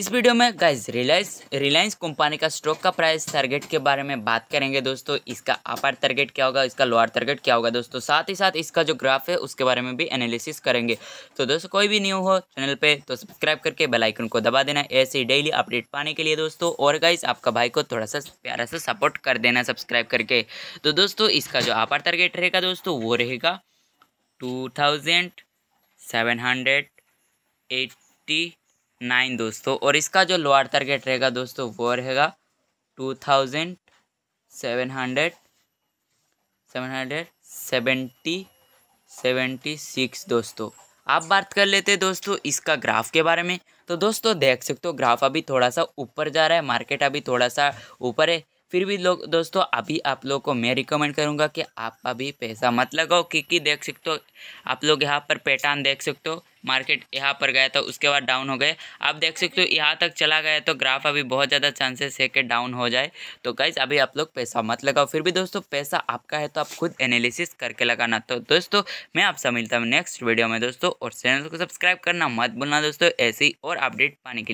इस वीडियो में guys Reliance Reliance company का स्टॉक का प्राइस टारगेट के बारे में बात करेंगे दोस्तों इसका अपर टारगेट क्या होगा इसका लोअर टारगेट क्या होगा दोस्तों साथ ही साथ इसका जो ग्राफ है उसके बारे में भी एनालिसिस करेंगे तो दोस्तों कोई भी न्यू हो चैनल पे तो सब्सक्राइब करके बेलाइकन को दबा देना ऐसे डेली अपडेट पाने के लिए दोस्तों और गाइज आपका भाई को थोड़ा सा प्यारा सा सपोर्ट कर देना सब्सक्राइब करके तो दोस्तों इसका जो अपर टारगेट रहेगा दोस्तों वो रहेगा two thousand seven hundred eighty nine दोस्तों और इसका जो लोअर टारगेट रहेगा दोस्तों वो रहेगा two thousand seven hundred seven hundred seventy seventy six दोस्तों आप बात कर लेते दोस्तों इसका ग्राफ के बारे में तो दोस्तों देख सकते हो ग्राफ अभी थोड़ा सा ऊपर जा रहा है मार्केट अभी थोड़ा सा ऊपर है फिर भी लोग दोस्तों अभी आप लोगों को मैं रिकमेंड करूंगा कि आप अभी पैसा मत लगाओ क्योंकि देख सकते हो आप लोग यहाँ पर पैटर्न देख सकते हो मार्केट यहाँ पर गया था तो उसके बाद डाउन हो गए आप देख सकते हो यहाँ तक चला गया तो ग्राफ अभी बहुत ज़्यादा चांसेस है कि डाउन हो जाए तो गाइज अभी आप लोग पैसा मत लगाओ फिर भी दोस्तों पैसा आपका है तो आप खुद एनालिसिस करके लगाना तो दोस्तों मैं आपसे मिलता हूँ नेक्स्ट वीडियो में दोस्तों और चैनल को सब्सक्राइब करना मत भूलना दोस्तों ऐसी और अपडेट पाने के